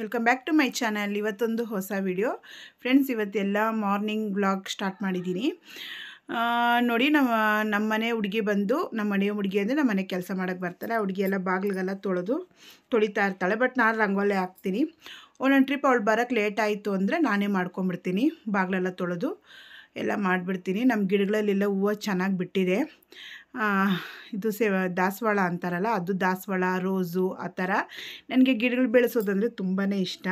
welcome back to my channel ಇವತ್ತೊಂದು ಹೊಸ video friends ಇವತ್ತೆಲ್ಲ ಮಾರ್ನಿಂಗ್ ಬ್ಲಾಗ್ ಸ್ಟಾರ್ಟ್ ಮಾಡಿದ್ದೀನಿ ನೋಡಿ ನಮ್ಮ ನಮ್ಮ ಮನೆ ಹುಡುಗಿ ಬಂದು ನಮ್ಮ ಮನೆ ಹುಡುಗಿ ಅಂದರೆ ನಮ್ಮ ಮನೆ ಕೆಲಸ ಮಾಡೋಕ್ಕೆ ಬರ್ತಾರೆ ಆ ಹುಡುಗಿ ಎಲ್ಲ ಬಾಗಿಲಿಗೆಲ್ಲ ತೊಳೆದು ತೊಳಿತಾ ಇರ್ತಾಳೆ ಬಟ್ ನಾನು ರಂಗೋಲೆ ಹಾಕ್ತೀನಿ ಒಂದೊಂದು ಟ್ರಿಪ್ ಅವಳು ಬರೋಕ್ಕೆ ಲೇಟ್ ಆಯಿತು ಅಂದರೆ ನಾನೇ ಮಾಡ್ಕೊಂಬಿಡ್ತೀನಿ ಬಾಗಿಲೆಲ್ಲ ತೊಳೆದು ಎಲ್ಲ ಮಾಡಿಬಿಡ್ತೀನಿ ನಮ್ಮ ಗಿಡಗಳಲ್ಲೆಲ್ಲ ಹೂವು ಚೆನ್ನಾಗಿ ಬಿಟ್ಟಿದೆ ಇದು ಸೇವ ದಾಸವಾಳ ಅಂತಾರಲ್ಲ ಅದು ದಾಸವಾಳ ರೋಸು ಆ ಥರ ನನಗೆ ಗಿಡಗಳು ಬೆಳೆಸೋದಂದರೆ ತುಂಬಾ ಇಷ್ಟ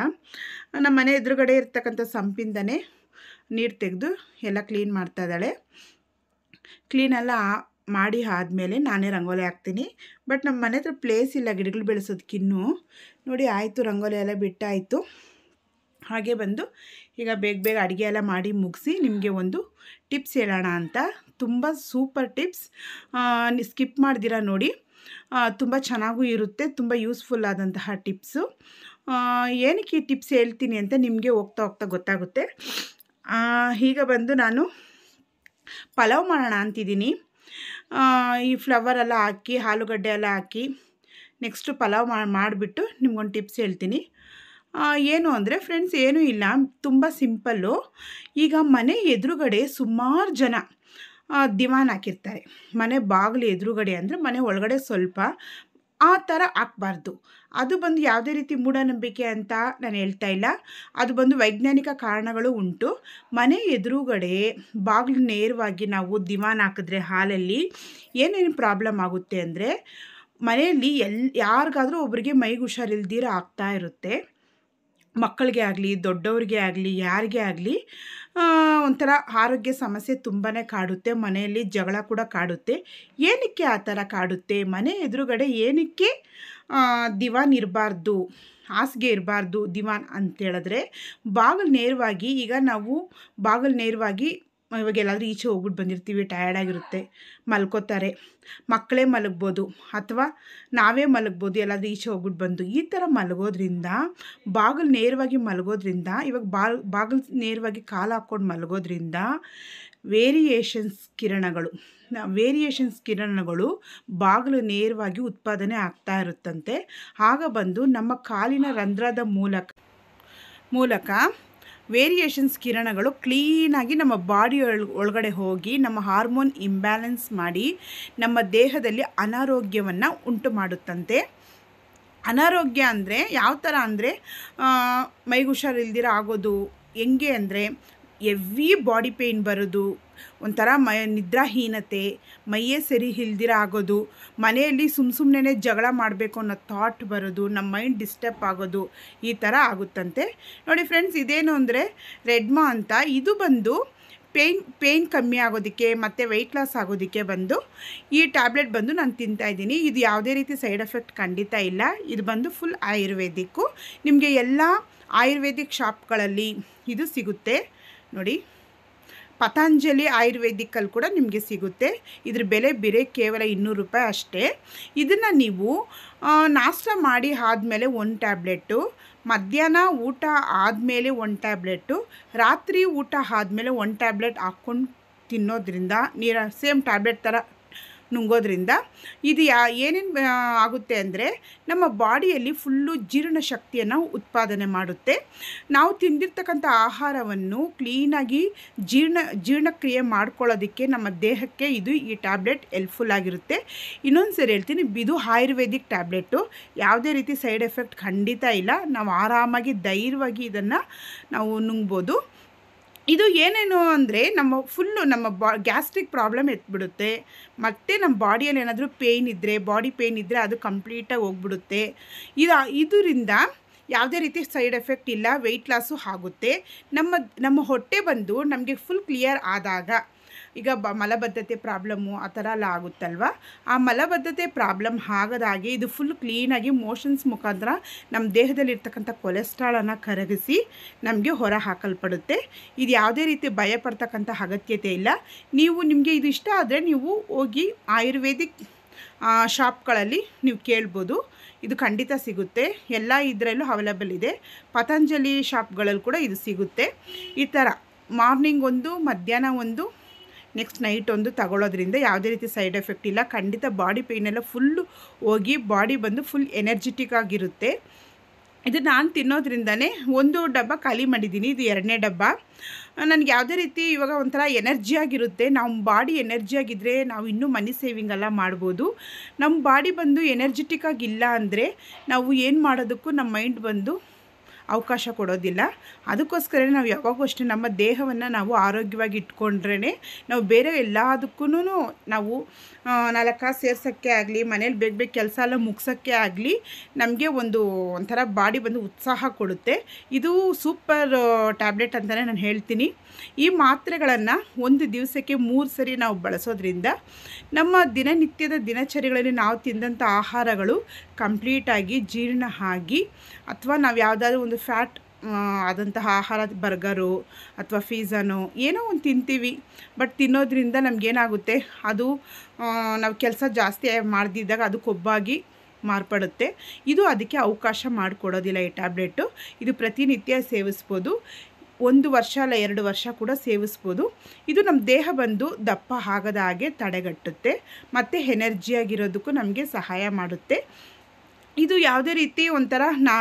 ನಮ್ಮ ಮನೆ ಎದುರುಗಡೆ ಇರ್ತಕ್ಕಂಥ ಸಂಪಿಂದನೇ ನೀರು ತೆಗೆದು ಎಲ್ಲ ಕ್ಲೀನ್ ಮಾಡ್ತಾ ಇದ್ದಾಳೆ ಕ್ಲೀನೆಲ್ಲ ಮಾಡಿ ಆದಮೇಲೆ ನಾನೇ ರಂಗೋಲಿ ಹಾಕ್ತೀನಿ ಬಟ್ ನಮ್ಮ ಮನೆ ಹತ್ರ ಪ್ಲೇಸ್ ಇಲ್ಲ ಗಿಡಗಳು ಬೆಳೆಸೋದಕ್ಕಿನ್ನೂ ನೋಡಿ ಆಯಿತು ರಂಗೋಲಿ ಎಲ್ಲ ಬಿಟ್ಟಾಯಿತು ಹಾಗೆ ಬಂದು ಈಗ ಬೇಗ ಬೇಗ ಅಡುಗೆ ಎಲ್ಲ ಮಾಡಿ ಮುಗಿಸಿ ನಿಮಗೆ ಒಂದು ಟಿಪ್ಸ್ ಹೇಳೋಣ ಅಂತ ತುಂಬ ಸೂಪರ್ ಟಿಪ್ಸ್ ಸ್ಕಿಪ್ ಮಾಡಿದಿರ ನೋಡಿ ತುಂಬ ಚೆನ್ನಾಗೂ ಇರುತ್ತೆ ತುಂಬ ಯೂಸ್ಫುಲ್ ಆದಂತಹ ಟಿಪ್ಸು ಏನಕ್ಕೆ ಈ ಟಿಪ್ಸ್ ಹೇಳ್ತೀನಿ ಅಂತ ನಿಮಗೆ ಹೋಗ್ತಾ ಹೋಗ್ತಾ ಗೊತ್ತಾಗುತ್ತೆ ಈಗ ಬಂದು ನಾನು ಪಲಾವ್ ಮಾಡೋಣ ಅಂತಿದ್ದೀನಿ ಈ ಫ್ಲವರ್ ಎಲ್ಲ ಹಾಕಿ ಆಲೂಗಡ್ಡೆ ಎಲ್ಲ ಹಾಕಿ ನೆಕ್ಸ್ಟು ಪಲಾವ್ ಮಾಡಿಬಿಟ್ಟು ನಿಮ್ಗೊಂದು ಟಿಪ್ಸ್ ಹೇಳ್ತೀನಿ ಏನು ಅಂದರೆ ಫ್ರೆಂಡ್ಸ್ ಏನೂ ಇಲ್ಲ ತುಂಬ ಸಿಂಪಲ್ಲು ಈಗ ಮನೆ ಎದುರುಗಡೆ ಸುಮಾರು ಜನ ದಿವಾನ್ ಹಾಕಿರ್ತಾರೆ ಮನೆ ಬಾಗಿಲು ಎದುರುಗಡೆ ಅಂದರೆ ಮನೆ ಒಳಗಡೆ ಸ್ವಲ್ಪ ಆ ಥರ ಹಾಕ್ಬಾರ್ದು ಅದು ಬಂದು ಯಾವುದೇ ರೀತಿ ಮೂಢನಂಬಿಕೆ ಅಂತ ನಾನು ಹೇಳ್ತಾ ಇಲ್ಲ ಅದು ಬಂದು ವೈಜ್ಞಾನಿಕ ಕಾರಣಗಳು ಉಂಟು ಮನೆ ಎದುರುಗಡೆ ಬಾಗಿಲು ನೇರವಾಗಿ ನಾವು ದಿವಾನ್ ಹಾಕಿದ್ರೆ ಹಾಲಲ್ಲಿ ಏನೇನು ಪ್ರಾಬ್ಲಮ್ ಆಗುತ್ತೆ ಅಂದರೆ ಮನೆಯಲ್ಲಿ ಎಲ್ ಯಾರಿಗಾದರೂ ಒಬ್ಬರಿಗೆ ಮೈಗೆ ಹುಷಾರಿಲ್ದಿರ ಆಗ್ತಾ ಇರುತ್ತೆ ಮಕ್ಕಳಿಗೆ ಆಗಲಿ ದೊಡ್ಡವ್ರಿಗೆ ಆಗಲಿ ಯಾರಿಗೆ ಆಗಲಿ ಒಂಥರ ಆರೋಗ್ಯ ಸಮಸ್ಯೆ ತುಂಬಾ ಕಾಡುತ್ತೆ ಮನೆಯಲ್ಲಿ ಜಗಳ ಕೂಡ ಕಾಡುತ್ತೆ ಏನಕ್ಕೆ ಆ ಥರ ಕಾಡುತ್ತೆ ಮನೆ ಎದುರುಗಡೆ ಏನಕ್ಕೆ ದಿವಾನ್ ಇರಬಾರ್ದು ಹಾಸಿಗೆ ಇರಬಾರ್ದು ದಿವಾನ್ ಅಂತೇಳಿದ್ರೆ ಬಾಗಿಲು ನೇರವಾಗಿ ಈಗ ನಾವು ಬಾಗಿಲು ನೇರವಾಗಿ ಇವಾಗ ಎಲ್ಲಾದರೂ ಈಚೆ ಹೋಗ್ಬಿಟ್ಟು ಬಂದಿರ್ತೀವಿ ಟಯರ್ಡ್ ಆಗಿರುತ್ತೆ ಮಲ್ಕೋತಾರೆ ಮಕ್ಕಳೇ ಮಲಗ್ಬೋದು ಅಥವಾ ನಾವೇ ಮಲಗ್ಬೋದು ಎಲ್ಲಾದರೂ ಈಚೆ ಹೋಗ್ಬಿಟ್ಟು ಬಂದು ಈ ಥರ ಮಲಗೋದ್ರಿಂದ ಬಾಗಿಲು ನೇರವಾಗಿ ಮಲಗೋದ್ರಿಂದ ಇವಾಗ ಬಾಲ್ ಬಾಗಿಲು ನೇರವಾಗಿ ಕಾಲು ಹಾಕ್ಕೊಂಡು ಮಲಗೋದ್ರಿಂದ ವೇರಿಯೇಷನ್ಸ್ ಕಿರಣಗಳು ವೇರಿಯೇಷನ್ಸ್ ಕಿರಣಗಳು ಬಾಗಿಲು ನೇರವಾಗಿ ಉತ್ಪಾದನೆ ಆಗ್ತಾ ಇರುತ್ತಂತೆ ಆಗ ಬಂದು ನಮ್ಮ ಕಾಲಿನ ರಂಧ್ರದ ಮೂಲಕ ಮೂಲಕ ವೇರಿಯೇಷನ್ಸ್ ಕಿರಣಗಳು ಕ್ಲೀನಾಗಿ ನಮ್ಮ ಬಾಡಿ ಒಳಗಡೆ ಹೋಗಿ ನಮ್ಮ ಹಾರ್ಮೋನ್ ಇಂಬ್ಯಾಲೆನ್ಸ್ ಮಾಡಿ ನಮ್ಮ ದೇಹದಲ್ಲಿ ಅನಾರೋಗ್ಯವನ್ನು ಉಂಟು ಮಾಡುತ್ತಂತೆ ಅನಾರೋಗ್ಯ ಅಂದರೆ ಯಾವ ಥರ ಅಂದರೆ ಮೈಗುಷಾರಿಲ್ದಿರ ಆಗೋದು ಹೆಂಗೆ ಅಂದರೆ ಎವ್ರಿ ಬಾಡಿ ಪೇಯ್ನ್ ಬರೋದು ಒಂಥರ ಮೈ ನಿದ್ರಾಹೀನತೆ ಮೈಯೇ ಸರಿ ಇಲ್ದಿರ ಆಗೋದು ಮನೆಯಲ್ಲಿ ಸುಮ್ಮ ಸುಮ್ಮನೆ ಜಗಳ ಮಾಡಬೇಕು ಅನ್ನೋ ಥಾಟ್ ಬರೋದು ನಮ್ಮ ಮೈಂಡ್ ಡಿಸ್ಟರ್ಬ್ ಆಗೋದು ಈ ಥರ ಆಗುತ್ತಂತೆ ನೋಡಿ ಫ್ರೆಂಡ್ಸ್ ಇದೇನು ಅಂದರೆ ರೆಡ್ಮಾ ಅಂತ ಇದು ಬಂದು ಪೇಯ್ನ್ ಪೇಯ್ನ್ ಕಮ್ಮಿ ಆಗೋದಕ್ಕೆ ಮತ್ತು ವೆಯ್ಟ್ ಲಾಸ್ ಆಗೋದಕ್ಕೆ ಬಂದು ಈ ಟ್ಯಾಬ್ಲೆಟ್ ಬಂದು ನಾನು ತಿಂತಾ ಇದ್ದೀನಿ ಇದು ಯಾವುದೇ ರೀತಿ ಸೈಡ್ ಎಫೆಕ್ಟ್ ಖಂಡಿತ ಇಲ್ಲ ಇದು ಬಂದು ಫುಲ್ ಆಯುರ್ವೇದಿಕ್ಕು ನಿಮಗೆ ಎಲ್ಲ ಆಯುರ್ವೇದಿಕ್ ಶಾಪ್ಗಳಲ್ಲಿ ಇದು ಸಿಗುತ್ತೆ ನೋಡಿ ಪತಾಂಜಲಿ ಆಯುರ್ವೇದಿಕ್ಕಲ್ಲಿ ಕೂಡ ನಿಮಗೆ ಸಿಗುತ್ತೆ ಇದ್ರ ಬೆಲೆ ಬಿರೆ ಕೇವಲ ಇನ್ನೂರು ರೂಪಾಯಿ ಅಷ್ಟೇ ಇದನ್ನು ನೀವು ನಾಷ್ಟ ಮಾಡಿ ಆದಮೇಲೆ ಒಂದು ಟ್ಯಾಬ್ಲೆಟ್ಟು ಮಧ್ಯಾಹ್ನ ಊಟ ಆದಮೇಲೆ ಒಂದು ಟ್ಯಾಬ್ಲೆಟ್ಟು ರಾತ್ರಿ ಊಟ ಆದಮೇಲೆ ಒಂದು ಟ್ಯಾಬ್ಲೆಟ್ ಹಾಕ್ಕೊಂಡು ತಿನ್ನೋದ್ರಿಂದ ನೀರ ಸೇಮ್ ಟ್ಯಾಬ್ಲೆಟ್ ಥರ ನುಂಗೋದ್ರಿಂದ ಇದು ಯಾ ಏನೇನು ಆಗುತ್ತೆ ಅಂದರೆ ನಮ್ಮ ಬಾಡಿಯಲ್ಲಿ ಫುಲ್ಲು ಶಕ್ತಿಯನ್ನು ಉತ್ಪಾದನೆ ಮಾಡುತ್ತೆ ನಾವು ತಿಂದಿರ್ತಕ್ಕಂಥ ಆಹಾರವನ್ನು ಕ್ಲೀನಾಗಿ ಜೀರ್ಣ ಜೀರ್ಣಕ್ರಿಯೆ ಮಾಡ್ಕೊಳ್ಳೋದಕ್ಕೆ ನಮ್ಮ ದೇಹಕ್ಕೆ ಇದು ಈ ಟ್ಯಾಬ್ಲೆಟ್ ಹೆಲ್ಪ್ಫುಲ್ ಆಗಿರುತ್ತೆ ಇನ್ನೊಂದು ಸರಿ ಹೇಳ್ತೀನಿ ಇದು ಆಯುರ್ವೇದಿಕ್ ಟ್ಯಾಬ್ಲೆಟು ಯಾವುದೇ ರೀತಿ ಸೈಡ್ ಎಫೆಕ್ಟ್ ಖಂಡಿತ ಇಲ್ಲ ನಾವು ಆರಾಮಾಗಿ ಧೈರ್ಯವಾಗಿ ಇದನ್ನು ನಾವು ನುಂಗ್ಬೋದು ಇದು ಏನೇನು ಅಂದರೆ ನಮ್ಮ ಫುಲ್ಲು ನಮ್ಮ ಬಾ ಗ್ಯಾಸ್ಟ್ರಿಕ್ ಪ್ರಾಬ್ಲಮ್ ಎತ್ಬಿಡುತ್ತೆ ಮತ್ತು ನಮ್ಮ ಬಾಡಿಯಲ್ಲಿ ಏನಾದರೂ ಪೇಯ್ನ್ ಇದ್ದರೆ ಬಾಡಿ ಪೇಯ್ನ್ ಇದ್ದರೆ ಅದು ಕಂಪ್ಲೀಟಾಗಿ ಹೋಗ್ಬಿಡುತ್ತೆ ಇದು ಇದರಿಂದ ಯಾವುದೇ ರೀತಿ ಸೈಡ್ ಎಫೆಕ್ಟ್ ಇಲ್ಲ ವೆಯ್ಟ್ ಲಾಸು ಆಗುತ್ತೆ ನಮ್ಮ ನಮ್ಮ ಹೊಟ್ಟೆ ಬಂದು ನಮಗೆ ಫುಲ್ ಕ್ಲಿಯರ್ ಆದಾಗ ಈಗ ಬ ಮಲಬದ್ಧತೆ ಪ್ರಾಬ್ಲಮ್ಮು ಆ ಥರ ಎಲ್ಲ ಆಗುತ್ತಲ್ವ ಆ ಮಲಬದ್ಧತೆ ಪ್ರಾಬ್ಲಮ್ ಆಗದಾಗಿ ಇದು ಫುಲ್ ಕ್ಲೀನಾಗಿ ಮೋಷನ್ಸ್ ಮುಖಾಂತರ ನಮ್ಮ ದೇಹದಲ್ಲಿರ್ತಕ್ಕಂಥ ಕೊಲೆಸ್ಟ್ರಾಲನ್ನು ಕರಗಿಸಿ ನಮಗೆ ಹೊರ ಹಾಕಲ್ಪಡುತ್ತೆ ಇದು ಯಾವುದೇ ರೀತಿ ಭಯಪಡ್ತಕ್ಕಂಥ ಅಗತ್ಯತೆ ಇಲ್ಲ ನೀವು ನಿಮಗೆ ಇದು ಇಷ್ಟ ಆದರೆ ನೀವು ಹೋಗಿ ಆಯುರ್ವೇದಿಕ್ ಶಾಪ್ಗಳಲ್ಲಿ ನೀವು ಕೇಳ್ಬೋದು ಇದು ಖಂಡಿತ ಸಿಗುತ್ತೆ ಎಲ್ಲ ಇದರಲ್ಲೂ ಅವೈಲೇಬಲ್ ಇದೆ ಪತಂಜಲಿ ಶಾಪ್ಗಳಲ್ಲಿ ಕೂಡ ಇದು ಸಿಗುತ್ತೆ ಈ ಥರ ಮಾರ್ನಿಂಗ್ ಒಂದು ಮಧ್ಯಾಹ್ನ ಒಂದು ನೆಕ್ಸ್ಟ್ ನೈಟ್ ಒಂದು ತಗೊಳ್ಳೋದ್ರಿಂದ ಯಾವುದೇ ರೀತಿ ಸೈಡ್ ಎಫೆಕ್ಟ್ ಇಲ್ಲ ಖಂಡಿತ ಬಾಡಿ ಪೇಯ್ನೆಲ್ಲ ಎಲ್ಲ ಫುಲ್ಲು ಹೋಗಿ ಬಾಡಿ ಬಂದು ಫುಲ್ ಎನರ್ಜೆಟಿಕ್ ಆಗಿರುತ್ತೆ ಇದು ನಾನು ತಿನ್ನೋದ್ರಿಂದನೇ ಒಂದು ಡಬ್ಬ ಖಾಲಿ ಮಾಡಿದ್ದೀನಿ ಇದು ಎರಡನೇ ಡಬ್ಬ ನನಗೆ ಯಾವುದೇ ರೀತಿ ಇವಾಗ ಒಂಥರ ಎನರ್ಜಿಯಾಗಿರುತ್ತೆ ನಮ್ಮ ಬಾಡಿ ಎನರ್ಜಿಯಾಗಿದ್ದರೆ ನಾವು ಇನ್ನೂ ಮನಿ ಸೇವಿಂಗ್ ಎಲ್ಲ ಮಾಡ್ಬೋದು ನಮ್ಮ ಬಾಡಿ ಬಂದು ಎನರ್ಜೆಟಿಕ್ ಆಗಿಲ್ಲ ಅಂದರೆ ನಾವು ಏನು ಮಾಡೋದಕ್ಕೂ ನಮ್ಮ ಮೈಂಡ್ ಬಂದು ಅವಕಾಶ ಕೊಡೋದಿಲ್ಲ ಅದಕ್ಕೋಸ್ಕರ ನಾವು ಯಾವಾಗೂ ಅಷ್ಟೇ ನಮ್ಮ ದೇಹವನ್ನು ನಾವು ಆರೋಗ್ಯವಾಗಿ ಇಟ್ಕೊಂಡ್ರೇ ನಾವು ಬೇರೆ ಎಲ್ಲದಕ್ಕೂ ನಾವು ನಾಲ್ಕು ಸೇರ್ಸೋಕ್ಕೆ ಆಗಲಿ ಮನೇಲಿ ಬೇಗ ಬೇಗ ಕೆಲಸ ಎಲ್ಲ ಮುಗಿಸೋಕ್ಕೆ ಆಗಲಿ ನಮಗೆ ಒಂದು ಒಂಥರ ಬಾಡಿ ಬಂದು ಉತ್ಸಾಹ ಕೊಡುತ್ತೆ ಇದು ಸೂಪರ್ ಟ್ಯಾಬ್ಲೆಟ್ ಅಂತಲೇ ನಾನು ಹೇಳ್ತೀನಿ ಈ ಮಾತ್ರೆಗಳನ್ನು ಒಂದು ದಿವಸಕ್ಕೆ ಮೂರು ಸರಿ ನಾವು ಬಳಸೋದ್ರಿಂದ ನಮ್ಮ ದಿನನಿತ್ಯದ ದಿನಚರಿಗಳಲ್ಲಿ ನಾವು ತಿಂದಂಥ ಆಹಾರಗಳು ಕಂಪ್ಲೀಟಾಗಿ ಜೀರ್ಣ ಆಗಿ ಅಥವಾ ನಾವು ಯಾವುದಾದ್ರೂ ಒಂದು ಒಂದು ಫ್ಯಾಟ್ ಆದಂತಹ ಆಹಾರ ಬರ್ಗರು ಅಥವಾ ಫೀಸನು ಏನೋ ಒಂದು ತಿಂತೀವಿ ಬಟ್ ತಿನ್ನೋದ್ರಿಂದ ನಮಗೇನಾಗುತ್ತೆ ಅದು ನಾವು ಕೆಲಸ ಜಾಸ್ತಿ ಮಾಡಿದಾಗ ಅದು ಕೊಬ್ಬಾಗಿ ಮಾರ್ಪಡುತ್ತೆ ಇದು ಅದಕ್ಕೆ ಅವಕಾಶ ಮಾಡಿಕೊಡೋದಿಲ್ಲ ಈ ಟ್ಯಾಬ್ಲೆಟು ಇದು ಪ್ರತಿನಿತ್ಯ ಸೇವಿಸ್ಬೋದು ಒಂದು ವರ್ಷ ಅಲ್ಲ ಎರಡು ವರ್ಷ ಕೂಡ ಸೇವಿಸ್ಬೋದು ಇದು ನಮ್ಮ ದೇಹ ಬಂದು ದಪ್ಪ ಆಗದ ಹಾಗೆ ತಡೆಗಟ್ಟುತ್ತೆ ಮತ್ತು ಎನರ್ಜಿಯಾಗಿರೋದಕ್ಕೂ ನಮಗೆ ಸಹಾಯ ಮಾಡುತ್ತೆ ಇದು ಯಾವುದೇ ರೀತಿ ಒಂಥರ ನಾ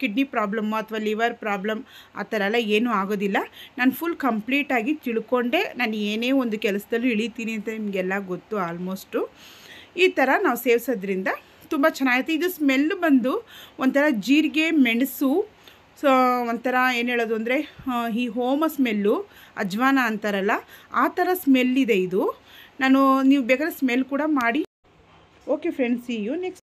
ಕಿಡ್ನಿ ಪ್ರಾಬ್ಲಮ್ಮು ಅಥವಾ ಲಿವರ್ ಪ್ರಾಬ್ಲಮ್ ಆ ಥರ ಎಲ್ಲ ಏನೂ ಆಗೋದಿಲ್ಲ ನಾನು ಫುಲ್ ಕಂಪ್ಲೀಟಾಗಿ ತಿಳ್ಕೊಂಡೆ ನಾನು ಏನೇ ಒಂದು ಕೆಲಸದಲ್ಲೂ ಇಳಿತೀನಿ ಅಂತ ನಿಮಗೆಲ್ಲ ಗೊತ್ತು ಆಲ್ಮೋಸ್ಟು ಈ ಥರ ನಾವು ಸೇವಿಸೋದ್ರಿಂದ ತುಂಬ ಚೆನ್ನಾಗಿತ್ತು ಇದು ಸ್ಮೆಲ್ ಬಂದು ಒಂಥರ ಜೀರಿಗೆ ಮೆಣಸು ಸೊ ಒಂಥರ ಏನು ಹೇಳೋದು ಅಂದರೆ ಈ ಹೋಮ ಸ್ಮೆಲ್ಲು ಅಜ್ವಾನ ಅಂತಾರಲ್ಲ ಆ ಥರ ಸ್ಮೆಲ್ ಇದೆ ಇದು ನಾನು ನೀವು ಬೇಕಾದ್ರೆ ಸ್ಮೆಲ್ ಕೂಡ ಮಾಡಿ ಓಕೆ ಫ್ರೆಂಡ್ಸ್ ಯು ನೆಕ್ಸ್ಟ್